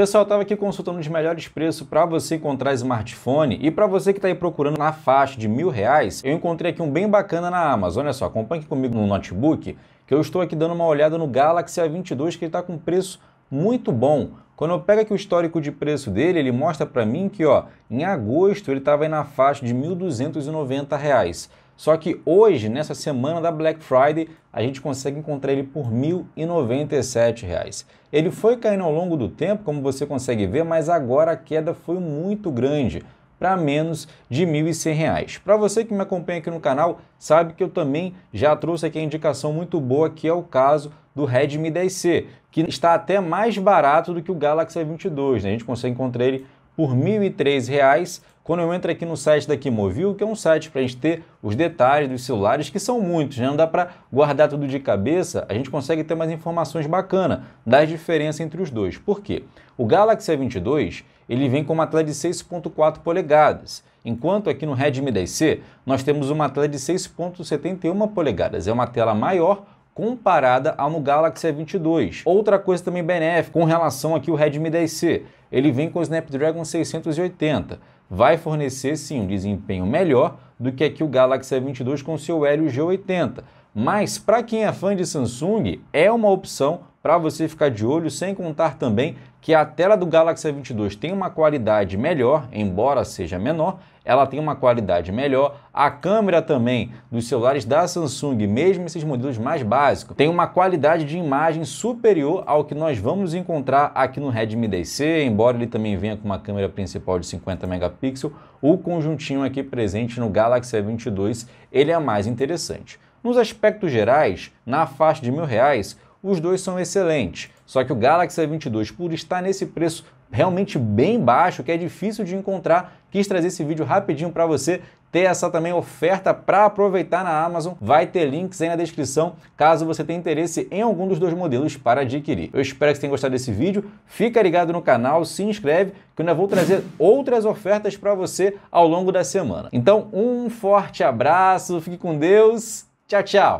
Pessoal, estava aqui consultando os melhores preços para você encontrar smartphone e para você que está aí procurando na faixa de mil reais, eu encontrei aqui um bem bacana na Amazon. Olha só, acompanhe comigo no notebook que eu estou aqui dando uma olhada no Galaxy A22 que está com preço muito bom. Quando eu pego aqui o histórico de preço dele, ele mostra para mim que ó, em agosto ele estava na faixa de R$ 1.290. Só que hoje, nessa semana da Black Friday, a gente consegue encontrar ele por R$ 1.097. Ele foi caindo ao longo do tempo, como você consegue ver, mas agora a queda foi muito grande para menos de R$ 1.100. Para você que me acompanha aqui no canal, sabe que eu também já trouxe aqui a indicação muito boa que é o caso do Redmi 10C, que está até mais barato do que o Galaxy a 22 Né? A gente consegue encontrar ele por R$ reais quando eu entro aqui no site da Kimovil, que é um site para a gente ter os detalhes dos celulares, que são muitos, né? não dá para guardar tudo de cabeça, a gente consegue ter mais informações bacanas das diferenças entre os dois. Por quê? O Galaxy A22 ele vem com uma tela de 6.4 polegadas, enquanto aqui no Redmi 10C nós temos uma tela de 6.71 polegadas, é uma tela maior comparada ao Galaxy S22. Outra coisa também benéfica com relação aqui ao Redmi 10C, ele vem com o Snapdragon 680, vai fornecer sim um desempenho melhor do que aqui o Galaxy S22 com seu Helio G80. Mas para quem é fã de Samsung, é uma opção para você ficar de olho, sem contar também que a tela do Galaxy A22 tem uma qualidade melhor, embora seja menor, ela tem uma qualidade melhor. A câmera também dos celulares da Samsung, mesmo esses modelos mais básicos, tem uma qualidade de imagem superior ao que nós vamos encontrar aqui no Redmi 10C, embora ele também venha com uma câmera principal de 50 megapixels, o conjuntinho aqui presente no Galaxy A22, ele é mais interessante. Nos aspectos gerais, na faixa de mil reais, os dois são excelentes. Só que o Galaxy a 22 por estar nesse preço realmente bem baixo, que é difícil de encontrar. Quis trazer esse vídeo rapidinho para você ter essa também oferta para aproveitar na Amazon. Vai ter links aí na descrição, caso você tenha interesse em algum dos dois modelos para adquirir. Eu espero que você tenha gostado desse vídeo. Fica ligado no canal, se inscreve, que eu ainda vou trazer outras ofertas para você ao longo da semana. Então, um forte abraço, fique com Deus. Tchau, tchau.